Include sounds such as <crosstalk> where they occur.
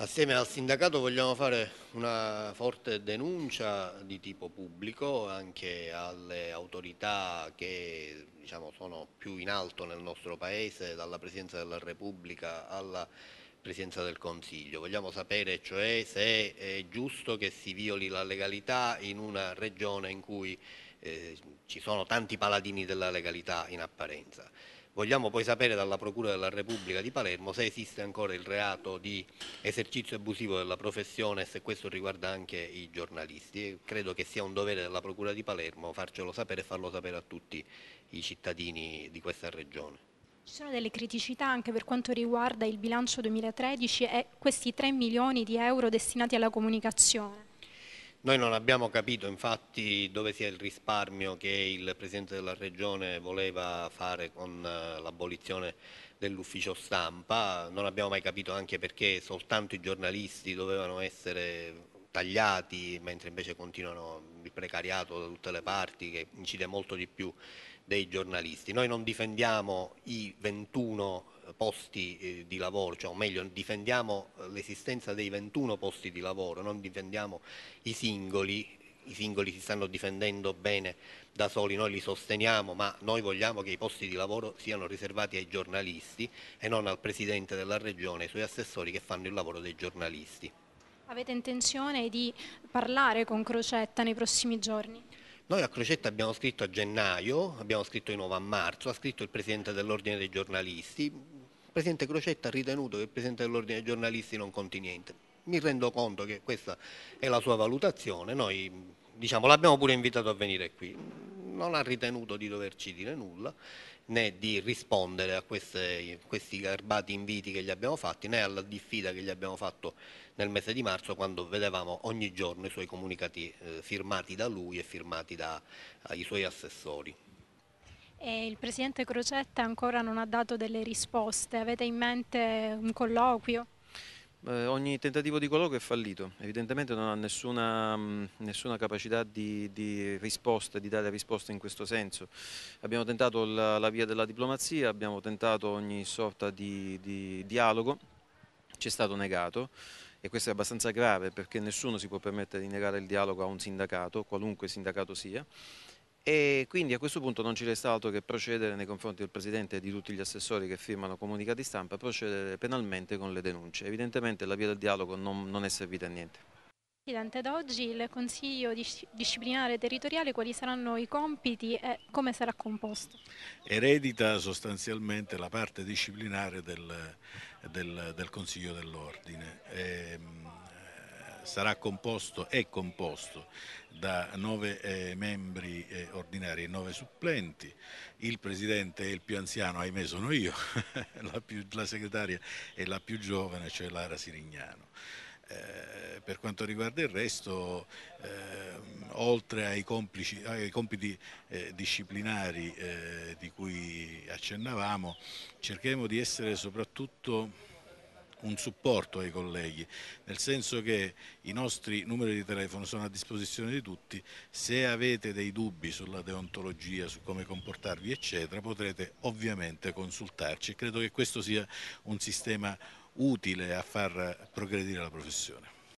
Assieme al sindacato vogliamo fare una forte denuncia di tipo pubblico anche alle autorità che diciamo, sono più in alto nel nostro Paese, dalla Presidenza della Repubblica alla Presidenza del Consiglio. Vogliamo sapere cioè se è giusto che si violi la legalità in una regione in cui eh, ci sono tanti paladini della legalità in apparenza. Vogliamo poi sapere dalla Procura della Repubblica di Palermo se esiste ancora il reato di esercizio abusivo della professione e se questo riguarda anche i giornalisti. Credo che sia un dovere della Procura di Palermo farcelo sapere e farlo sapere a tutti i cittadini di questa regione. Ci sono delle criticità anche per quanto riguarda il bilancio 2013 e questi 3 milioni di euro destinati alla comunicazione. Noi non abbiamo capito infatti dove sia il risparmio che il Presidente della Regione voleva fare con eh, l'abolizione dell'ufficio stampa, non abbiamo mai capito anche perché soltanto i giornalisti dovevano essere tagliati, mentre invece continuano il precariato da tutte le parti che incide molto di più dei giornalisti. Noi non difendiamo i 21 posti eh, di lavoro, cioè, o meglio difendiamo eh, l'esistenza dei 21 posti di lavoro, non difendiamo i singoli, i singoli si stanno difendendo bene da soli, noi li sosteniamo, ma noi vogliamo che i posti di lavoro siano riservati ai giornalisti e non al Presidente della Regione e ai suoi assessori che fanno il lavoro dei giornalisti. Avete intenzione di parlare con Crocetta nei prossimi giorni? Noi a Crocetta abbiamo scritto a gennaio, abbiamo scritto di nuovo a marzo, ha scritto il Presidente dell'Ordine dei giornalisti, il Presidente Crocetta ha ritenuto che il Presidente dell'Ordine dei giornalisti non conti niente. Mi rendo conto che questa è la sua valutazione, noi diciamo, l'abbiamo pure invitato a venire qui, non ha ritenuto di doverci dire nulla né di rispondere a queste, questi garbati inviti che gli abbiamo fatti né alla diffida che gli abbiamo fatto nel mese di marzo quando vedevamo ogni giorno i suoi comunicati eh, firmati da lui e firmati dai suoi assessori. E il Presidente Crocetta ancora non ha dato delle risposte, avete in mente un colloquio? Eh, ogni tentativo di colloquio è fallito, evidentemente non ha nessuna, mh, mm, nessuna capacità di, di, risposte, di dare risposte in questo senso. Abbiamo tentato la, la via della diplomazia, abbiamo tentato ogni sorta di, di dialogo, ci è stato negato e questo è abbastanza grave perché nessuno si può permettere di negare il dialogo a un sindacato, qualunque sindacato sia, e quindi a questo punto non ci resta altro che procedere nei confronti del Presidente e di tutti gli assessori che firmano comunicati stampa, procedere penalmente con le denunce. Evidentemente la via del dialogo non, non è servita a niente. Presidente, ad oggi il Consiglio disciplinare territoriale quali saranno i compiti e come sarà composto? Eredita sostanzialmente la parte disciplinare del, del, del Consiglio dell'Ordine. Ehm, sarà composto, è composto da nove eh, membri eh, ordinari e nove supplenti, il presidente è il più anziano, ahimè sono io, <laughs> la, più, la, segretaria è la più giovane, cioè Lara Sirignano. Eh, per quanto riguarda il resto, ehm, oltre ai, complici, ai compiti eh, disciplinari eh, di cui accennavamo, cercheremo di essere soprattutto un supporto ai colleghi, nel senso che i nostri numeri di telefono sono a disposizione di tutti, se avete dei dubbi sulla deontologia, su come comportarvi eccetera, potrete ovviamente consultarci e credo che questo sia un sistema utile a far progredire la professione.